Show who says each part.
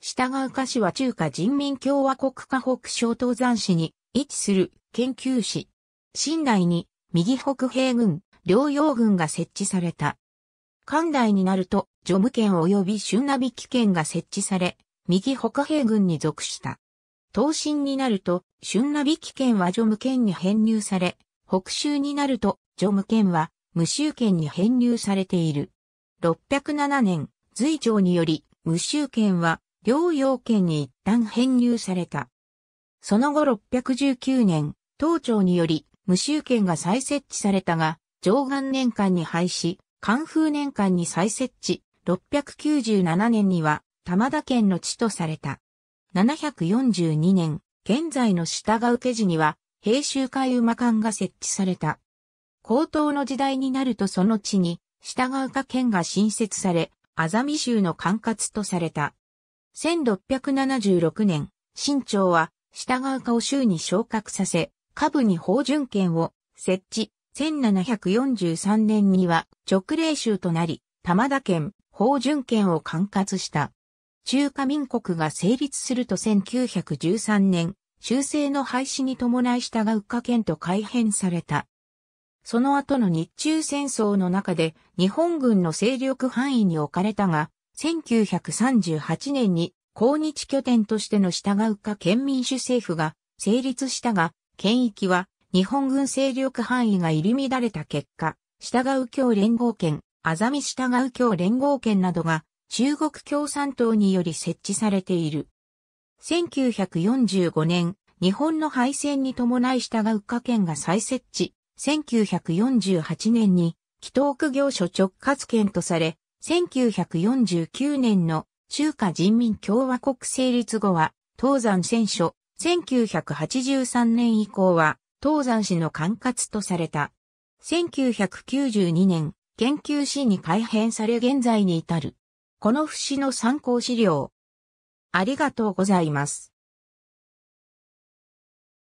Speaker 1: 従う歌詞は中華人民共和国河北省東山市に位置する研究市。新大に右北兵軍、両洋軍が設置された。関大になると、ジョム県及び春ナビキ県が設置され、右北兵軍に属した。東進になると、春ナビキ県はジョム県に編入され、北州になると、ジョム県は無州県に編入されている。607年、随朝により、無州県は両要件に一旦編入された。その後619年、東庁により無臭権が再設置されたが、上岸年間に廃止、関風年間に再設置、697年には玉田県の地とされた。742年、現在の下が受け時には、平州海馬館が設置された。高等の時代になるとその地に、下が丘県が新設され、あざみ州の管轄とされた。1676年、清朝は従う顔州に昇格させ、下部に法準権を設置。1743年には直令州となり、玉田県、法準権を管轄した。中華民国が成立すると1913年、修正の廃止に伴い従う家県と改変された。その後の日中戦争の中で日本軍の勢力範囲に置かれたが、1938年に抗日拠点としての従うか県民主政府が成立したが、県域は日本軍勢力範囲が入り乱れた結果、従う教連合県、あざみ従う教連合県などが中国共産党により設置されている。1945年、日本の敗戦に伴い従う家県が再設置。1948年に、北東区行所直轄県とされ、1949年の中華人民共和国成立後は、東山戦書、1983年以降は、東山市の管轄とされた。1992年、研究市に改編され現在に至る。この節の参考資料。ありがとうございます。